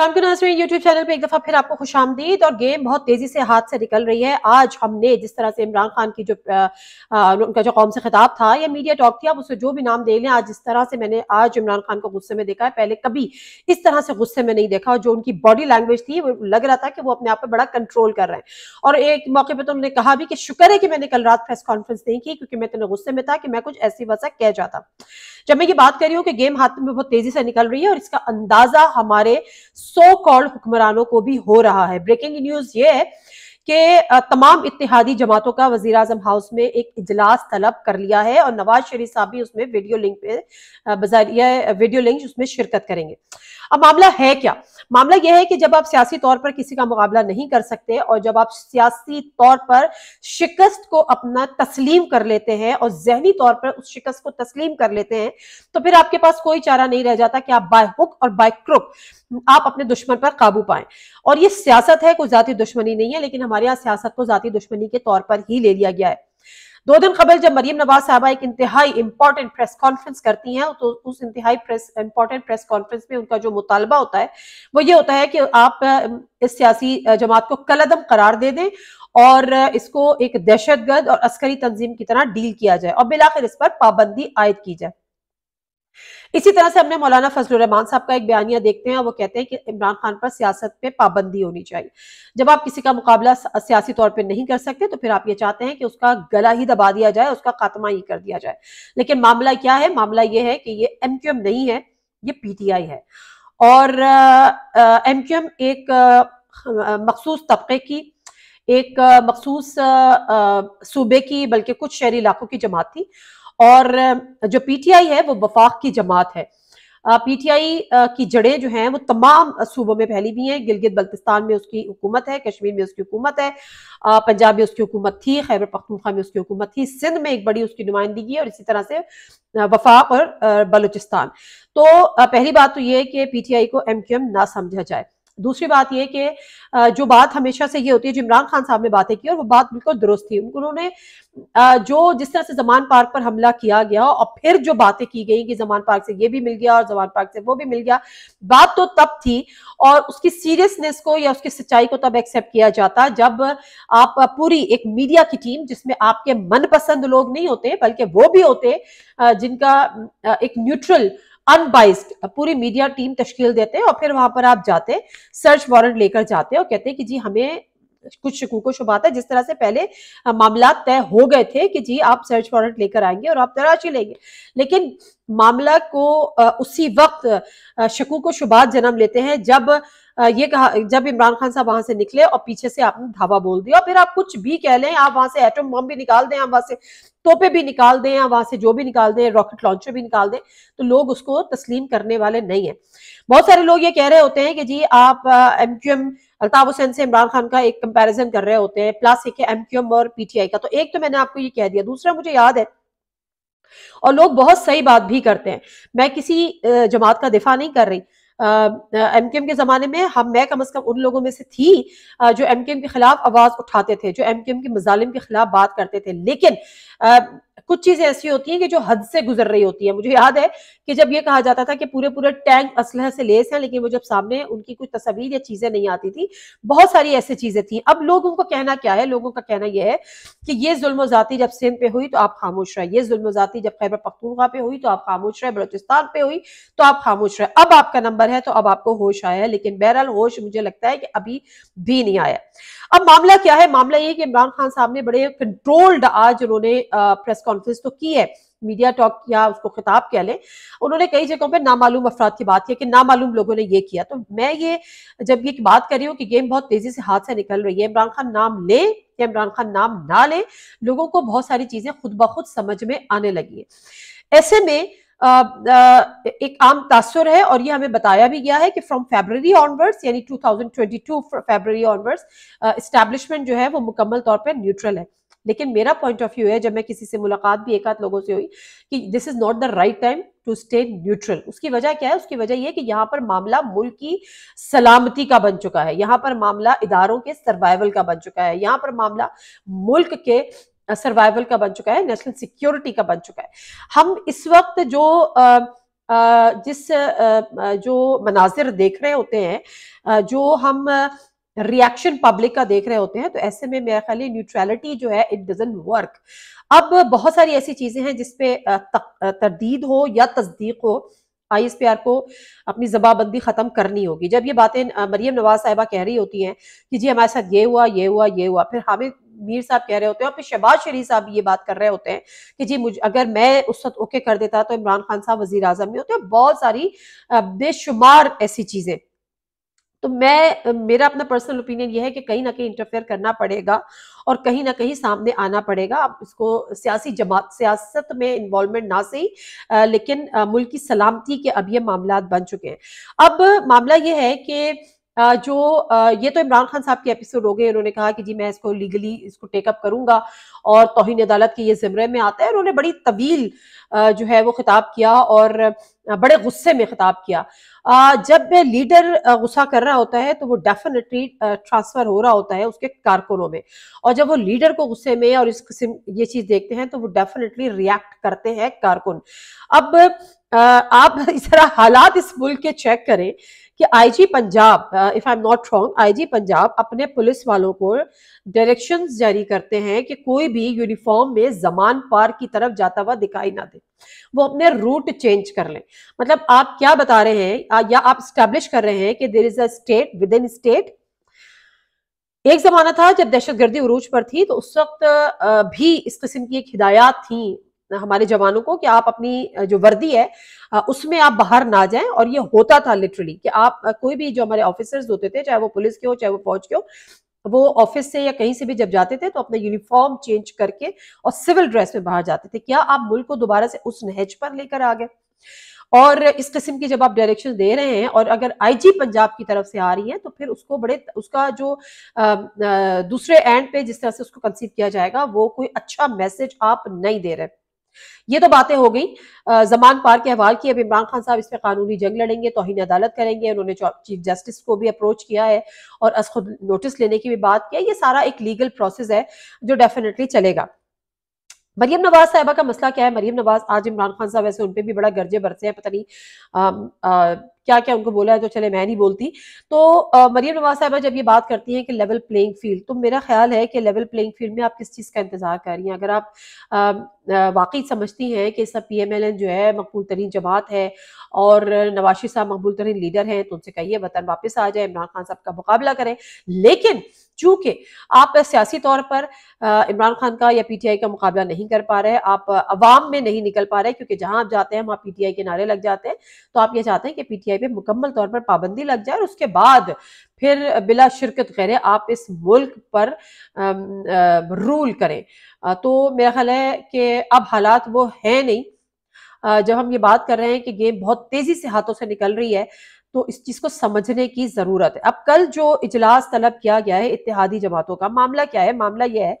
शाम के नाजरे YouTube channel पे एक दफा फिर आपको खुश आमदीद और गेम बहुत तेजी से हाथ से निकल रही है आज हमने जिस तरह से इमरान खान की जो उनका जो कौम से खिताब था या मीडिया टॉक थी आप जो भी नाम दे लें आज जिस तरह से मैंने आज इमरान खान को गुस्से में देखा है पहले कभी इस तरह से गुस्से में नहीं देखा और जो उनकी बॉडी लैंग्वेज थी वो लग रहा था कि वो अपने आप पर बड़ा कंट्रोल कर रहे हैं और एक मौके पर तो उन्होंने कहा भी कि शुक्र है कि मैंने कल रात प्रेस कॉन्फ्रेंस नहीं की क्योंकि मैं इतने गुस्से में था कि मैं कुछ ऐसी वजह कह जाता जब मैं ये बात कर रही हूँ कि गेम हाथ में बहुत तेजी से निकल रही है और इसका अंदाजा हमारे सो कॉल्ड हुक्मरानों को भी हो रहा है ब्रेकिंग न्यूज ये है कि तमाम इतिहादी जमातों का वजी अजम हाउस में एक इजलास तलब कर लिया है और नवाज शरीफ साहब भी उसमें वीडियो लिंक पे बजारिया वीडियो लिंक उसमें शिरकत करेंगे अब मामला है क्या मामला यह है कि जब आप सियासी तौर पर किसी का मुकाबला नहीं कर सकते और जब आप सियासी तौर पर शिकस्त को अपना तस्लीम कर लेते हैं और जहनी तौर पर उस शिकस्त को तस्लीम कर लेते हैं तो फिर आपके पास कोई चारा नहीं रह जाता कि आप बाय हुक और बाय क्रुक आप अपने दुश्मन पर काबू पाएं और ये सियासत है कोई जाती दुश्मनी नहीं है लेकिन हमारे हमारे यहाँ सियासत को जाती दुश्मनी के तौर पर ही ले लिया गया है दो दिन खबर जब मरियम नवाज साहबा एक इंतहाई इंपॉर्टेंट प्रेस कॉन्फ्रेंस करती हैं तो उस इंतहाई प्रेस इंपॉर्टेंट प्रेस कॉन्फ्रेंस में उनका जो मुतालबा होता है वो ये होता है कि आप इस सियासी जमात को कलदम करार दे दें और इसको एक दहशतगर्द और अस्करी तंजीम की तरह डील किया जाए और बिलाखिर इस पर पाबंदी आयद की जाए इसी तरह से हमने मौलाना फजल रहमान साहब का एक बयानिया देखते हैं वो कहते हैं कि इमरान खान पर सियासत पे पाबंदी होनी चाहिए जब आप किसी का मुकाबला सियासी तौर पे नहीं कर सकते तो फिर आप ये चाहते हैं कि उसका गला ही दबा दिया जाए उसका खात्मा ही कर दिया जाए लेकिन मामला क्या है मामला ये है कि ये एम नहीं है ये पीटीआई है और एम क्यू एम एक मखसूस तबके की एक मखसूस सूबे की बल्कि कुछ शहरी इलाकों की जमात थी और जो पीटीआई है वो वफाक की जमात है पीटीआई की जड़ें जो हैं वो तमाम सूबों में फैली हुई हैं गिलगित बल्तिस्तान में उसकी हुकूमत है कश्मीर में उसकी हुकूमत है पंजाब में उसकी हुकूमत थी खैबर पख्तूखा में उसकी हुकूमत थी सिंध में एक बड़ी उसकी नुमाइंदगी है और इसी तरह से वफाक और बलूचिस्तान तो पहली बात तो ये है कि पीटीआई को एम क्यू एम ना समझा जाए दूसरी बात यह कि जो बात हमेशा से ये होती है जो इमरान खान साहब ने बातें की और वो बात बिल्कुल दुरुस्त थी उन्होंने जो जिस तरह से जमान पार्क पर हमला किया गया और फिर जो बातें की गई कि जमान पार्क से ये भी मिल गया और जमान पार्क से वो भी मिल गया बात तो तब थी और उसकी सीरियसनेस को या उसकी सच्चाई को तब एक्सेप्ट किया जाता जब आप पूरी एक मीडिया की टीम जिसमें आपके मनपसंद लोग नहीं होते बल्कि वो भी होते जिनका एक न्यूट्रल अनबाइस्ड पूरी मीडिया टीम तश्कील देते हैं और फिर वहां पर आप जाते हैं सर्च वारंट लेकर जाते हैं और कहते हैं कि जी हमें कुछ शकूको शुबात है जिस तरह से पहले मामला तय हो गए थे कि जी आप सर्च वारंट लेकर आएंगे और आप तराशी लेंगे लेकिन मामला को उसी वक्त को शुभा जन्म लेते हैं जब ये कहा जब इमरान खान साहब वहां से निकले और पीछे से आपने धावा बोल दिया और फिर आप कुछ भी कह लें आप वहां से एटम बम भी निकाल दें आप वहां से तोपे भी निकाल दें या वहां से जो भी निकाल दें रॉकेट लॉन्चर भी निकाल दें तो लोग उसको तस्लीम करने वाले नहीं है बहुत सारे लोग ये कह रहे होते हैं कि जी आप M Q M Altaf Hussain से इमरान खान का एक कंपैरिजन कर रहे होते हैं प्लस एक है एम क्यू एम और पीटीआई का तो एक तो मैंने आपको ये कह दिया दूसरा मुझे याद है और लोग बहुत सही बात भी करते हैं मैं किसी जमात का दिफा नहीं कर रही एम के जमाने में हम मैं कम अज कम उन लोगों में से थी जो एम के एम के खिलाफ आवाज उठाते थे जो एम के मजालिम के खिलाफ बात करते थे लेकिन कुछ चीजें ऐसी होती हैं कि जो हद से गुजर रही होती है मुझे याद है कि जब ये कहा जाता था कि पूरे पूरे टैंक असलह से लेस हैं लेकिन वो जब सामने उनकी कुछ तस्वीर या चीजें नहीं आती थी बहुत सारी ऐसी चीजें थी अब लोगों को कहना क्या है लोगों का कहना यह है कि ये जुल्म जब सिंध पे हुई तो आप खामोश रहे ये जुल्म जब खैबर पख्तूनखा पे हुई तो आप खामोश रहे बलोचिस्तान पे हुई तो आप खामोश रहे अब आपका नंबर है तो अब आपको होश आया है लेकिन बहरहाल होश मुझे लगता है कि अभी भी नहीं आया अब मामला क्या है मामला ये कि इमरान खान साहब ने बड़े कंट्रोल्ड आज उन्होंने प्रेस कॉन्फ्रेंस तो की है मीडिया टॉक या उसको खिताब कह लें उन्होंने कई जगहों पर नामालूम अफराद की बात की कि नामालूम लोगों ने ये किया तो मैं ये जब ये बात कर रही हूँ कि गेम बहुत तेजी से हाथ से निकल रही है इमरान खान नाम ले या इमरान खान नाम ना ले लोगों को बहुत सारी चीजें खुद ब खुद समझ में आने लगी है ऐसे में आ, आ, एक आम तासर है और ये हमें बताया भी गया है कि फ्रॉम फेबररी ऑनवर्ड्स यानी 2022 फेबररी ऑनवर्ड्स इस्टेब्लिशमेंट जो है वो मुकम्मल तौर पर न्यूट्रल है लेकिन मेरा पॉइंट ऑफ व्यू है जब मैं किसी से मुलाकात भी एक आध लोगों से हुई कि this is not the right time to stay neutral उसकी वजह क्या है उसकी वजह यह कि यहाँ पर मामला मुल्क की सलामती का बन चुका है यहाँ पर मामला इदारों के सर्वाइवल का बन चुका है यहाँ पर मामला मुल्क के सर्वाइवल का बन चुका है नेशनल सिक्योरिटी का बन चुका है हम इस वक्त जो आ, जिस आ, जो मनाजिर देख रहे होते हैं जो हम रिएक्शन पब्लिक का देख रहे होते हैं तो ऐसे में मेरा ख्याल न्यूट्रलिटी जो है इट डजेंट वर्क अब बहुत सारी ऐसी चीजें हैं जिसपे तरदीद हो या तस्दीक हो आई एस पी आर को अपनी जबाबंदी खत्म करनी होगी जब ये बातें मरियम नवाज साहिबा कह रही होती हैं कि जी हमारे साथ ये हुआ ये हुआ ये हुआ फिर हामिद मीर साहब कह रहे होते हैं और फिर शहबाज शरीफ साहब ये बात कर रहे होते हैं कि जी मुझ अगर मैं उस वक्त ओके कर देता तो इमरान खान साहब वजीर आजम में होते बहुत सारी बेशुमार ऐसी चीजें तो मैं मेरा अपना पर्सनल ओपिनियन ये है कि कहीं ना कहीं इंटरफेयर करना पड़ेगा और कहीं ना कहीं सामने आना पड़ेगा आप इसको सियासी जमात सियासत में इन्वॉल्वमेंट ना सही लेकिन मुल्क की सलामती के अब ये मामला बन चुके हैं अब मामला ये है कि जो ये तो इमरान खान साहब के एपिसोड हो गए उन्होंने कहा कि जी मैं इसको लीगली इसको टेकअप करूंगा और तोहिन अदालत के ये ज़िमरे में आता है उन्होंने बड़ी तवील जो है वो खिताब किया और बड़े गुस्से में खिताब किया जब लीडर गुस्सा कर रहा होता है तो वो डेफिनेटली ट्रांसफर हो रहा होता है उसके कारकुनों में और जब वो लीडर को गुस्से में और इस किस्म ये चीज देखते हैं तो वो डेफिनेटली रिएक्ट करते हैं कारकुन अब आप इस तरह हालात इस मुल्क के चेक करें कि IG Punjab if I am not wrong IG Punjab अपने पुलिस वालों को डायरेक्शंस जारी करते हैं कि कोई भी यूनिफॉर्म में जमान पार की तरफ जाता हुआ दिखाई ना दे वो अपने रूट चेंज कर लें मतलब आप क्या बता रहे हैं या आप स्टैब्लिश कर रहे हैं कि there is a state within state एक जमाना था जब दहशतगर्दी उरूज पर थी तो उस वक्त भी इस किस्म की एक हिदायत थी हमारे जवानों को कि आप अपनी जो वर्दी है उसमें आप बाहर ना जाएं और ये होता था लिटरली कि आप कोई भी जो हमारे ऑफिसर्स होते थे चाहे वो पुलिस के हो चाहे वो फौज के हो वो ऑफिस से या कहीं से भी जब जाते थे तो अपना यूनिफॉर्म चेंज करके और सिविल ड्रेस में बाहर जाते थे क्या आप मुल्क को दोबारा से उस नहज पर लेकर आ गए और इस किस्म की जब आप डायरेक्शन दे रहे हैं और अगर आईजी पंजाब की तरफ से आ रही है तो फिर उसको बड़े उसका जो आ, आ, दूसरे एंड पे जिस तरह से उसको कंसीव किया जाएगा वो कोई अच्छा मैसेज आप नहीं दे रहे ये तो बातें हो गई जमान पार के हवाल की अब इमरान खान साहब इस पर कानूनी जंग लड़ेंगे तोहनी अदालत करेंगे उन्होंने चीफ जस्टिस को भी अप्रोच किया है और अस खुद नोटिस लेने की भी बात किया ये सारा एक लीगल प्रोसेस है जो डेफिनेटली चलेगा मरीम नवाज साहबा का मसला क्या है मरीम नवाज आज इमरान खान साहब ऐसे उन पर भी बड़ा गर्जे बरसे हैं पता नहीं क्या क्या उनको बोला है तो चले मैं नहीं बोलती तो मरियम नवाज साहबा जब ये बात करती हैं कि लेवल प्लेइंग फील्ड तो मेरा ख्याल है कि लेवल प्लेइंग फील्ड में आप किस चीज़ का इंतजार कर रही हैं अगर आप वाकई समझती हैं कि सब पी एम एल एन जो है मकबूल तरीन जमात है और नवाशी साहब मकबूल तरीन लीडर हैं तो उनसे कहिए वतन वापस आ जाए इमरान खान साहब का मुकाबला करें लेकिन चूंकि आप सियासी तौर पर इमरान खान का या पीटीआई का मुकाबला नहीं कर पा रहे आप अवाम में नहीं निकल पा रहे क्योंकि जहां आप जाते हैं वहां पीटीआई के नारे लग जाते हैं तो आप ये चाहते हैं कि पीटीआई पे मुकम्मल तौर पर पाबंदी लग जाए और उसके बाद फिर बिला शिरकत गैर आप इस मुल्क पर रूल करें तो मेरा ख्याल है कि अब हालात वो है नहीं जब हम ये बात कर रहे हैं कि गेम बहुत तेज़ी से हाथों से निकल रही है तो इस चीज़ को समझने की ज़रूरत है अब कल जो इजलास तलब किया गया है इतिहादी जमातों का मामला क्या है मामला यह है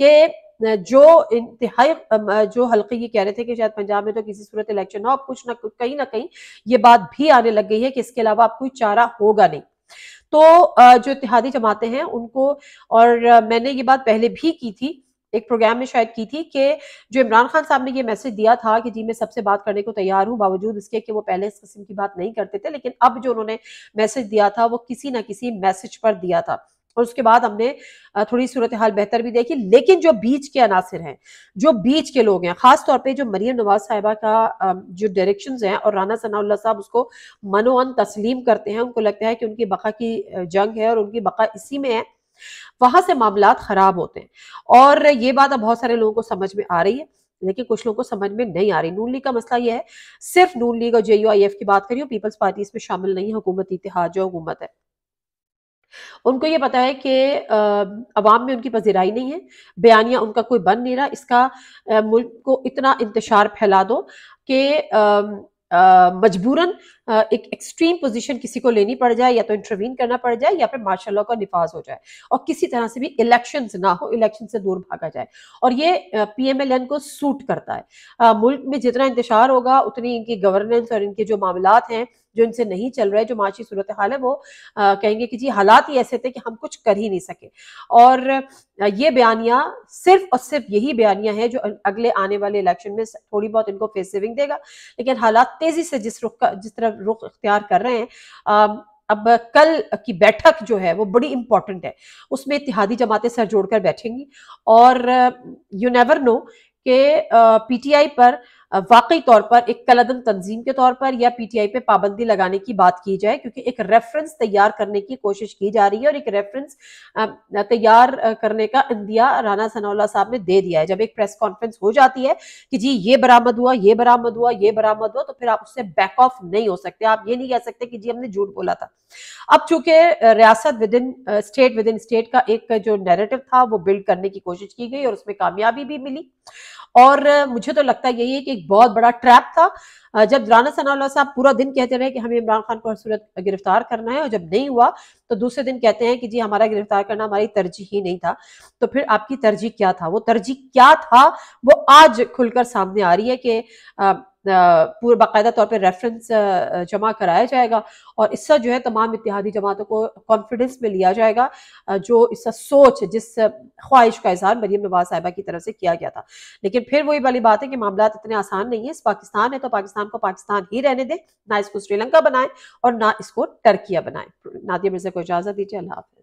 कि जो इंतहाई जो हल्के ये कह रहे थे कि शायद पंजाब में तो किसी सूरत इलेक्शन ना अब कुछ ना कुछ कहीं ना कहीं ये बात भी आने लग गई है कि इसके अलावा अब कोई चारा होगा नहीं तो जो इतिहादी जमाते हैं उनको और मैंने ये बात पहले भी की थी एक प्रोग्राम में शायद की थी कि जो इमरान खान साहब ने ये मैसेज दिया था कि जी मैं सबसे बात करने को तैयार हूँ बावजूद इसके कि वो पहले इस किस्म की बात नहीं करते थे लेकिन अब जो उन्होंने मैसेज दिया था वो किसी ना किसी मैसेज पर दिया था और उसके बाद हमने थोड़ी सूरत हाल बेहतर भी देखी लेकिन जो बीच के अनासर हैं जो बीच के लोग हैं खास तौर पे जो मरियम नवाज साहिबा का जो डायरेक्शन हैं और राना सनाउल्ला साहब उसको मनोअन तस्लीम करते हैं उनको लगता है कि उनकी बका की जंग है और उनकी बका इसी में है वहां से मामला खराब होते हैं और ये बात अब बहुत सारे लोगों को समझ में आ रही है लेकिन कुछ लोगों को समझ में नहीं आ रही नून लीग का मसला यह है सिर्फ नून लीग और जे की बात करिए पीपल्स पार्टी इसमें शामिल नहीं है हुकूमत इतिहाद जो हुकूमत है उनको ये पता है कि अवाम में उनकी पजीराई नहीं है बयानिया उनका कोई बन नहीं रहा इसका मुल्क को इतना इंतशार फैला दो कि मजबूरन एक एक्सट्रीम पोजीशन किसी को लेनी पड़ जाए या तो इंटरवीन करना पड़ जाए या फिर मार्शल लॉ का निफाज हो जाए और किसी तरह से भी इलेक्शन ना हो इलेक्शन से दूर भागा जाए और ये पीएमएलएन को सूट करता है आ, मुल्क में जितना इंतजार होगा उतनी इनकी गवर्नेंस और इनके जो मामला हैं जो इनसे नहीं चल रहा है जो माशी सूरत हाल है वो आ, कहेंगे कि जी हालात ही ऐसे थे कि हम कुछ कर ही नहीं सके और ये बयानिया सिर्फ और सिर्फ यही बयानियां हैं जो अगले आने वाले इलेक्शन में थोड़ी बहुत इनको फेस सेविंग देगा लेकिन हालात तेजी से जिस रुख का जिस तरह रुख इख्तियार कर रहे हैं आ, अब कल की बैठक जो है वो बड़ी इंपॉर्टेंट है उसमें इतिहादी जमातें सर जोड़कर बैठेंगी और यू नेवर नो के पीटीआई पर वाकई तौर पर एक कलदम तंजीम के तौर पर या पीटीआई पे पाबंदी लगाने की बात की जाए क्योंकि एक रेफरेंस तैयार करने की कोशिश की जा रही है और एक रेफरेंस तैयार करने का इंदिया राना सनौला साहब ने दे दिया है जब एक प्रेस कॉन्फ्रेंस हो जाती है कि जी ये बरामद हुआ ये बरामद हुआ ये बरामद हुआ तो फिर आप उससे बैक ऑफ नहीं हो सकते आप ये नहीं कह सकते कि जी हमने झूठ बोला था अब चूंकि रियासत within state within state का एक जो नेरेटिव था वो बिल्ड करने की कोशिश की गई और उसमें कामयाबी भी मिली और मुझे तो लगता यही है कि बहुत बड़ा ट्रैप था जब राना सना साहब पूरा दिन कहते रहे कि हमें इमरान खान को हर सूरत गिरफ्तार करना है और जब नहीं हुआ तो दूसरे दिन कहते हैं कि जी हमारा गिरफ्तार करना हमारी तरजीह ही नहीं था तो फिर आपकी तरजीह क्या था वो तरजीह क्या था वो आज खुलकर सामने आ रही है कि पूरा बाकायदा तौर पर रेफरेंस जमा कराया जाएगा और इससे जो है तमाम इतिहादी जमातों को कॉन्फिडेंस में लिया जाएगा जो इसका सोच जिस ख्वाहिश का इजहार मरीम नवाज साहिबा की तरफ से किया गया था लेकिन फिर वही वाली बात है कि मामला इतने आसान नहीं है पाकिस्तान है तो पाकिस्तान को पाकिस्तान ही रहने दें ना इसको श्रीलंका बनाएं और ना इसको टर्किया बनाएं नादिया मिर्जा को इजाजत दीजिए अल्लाह हाफिज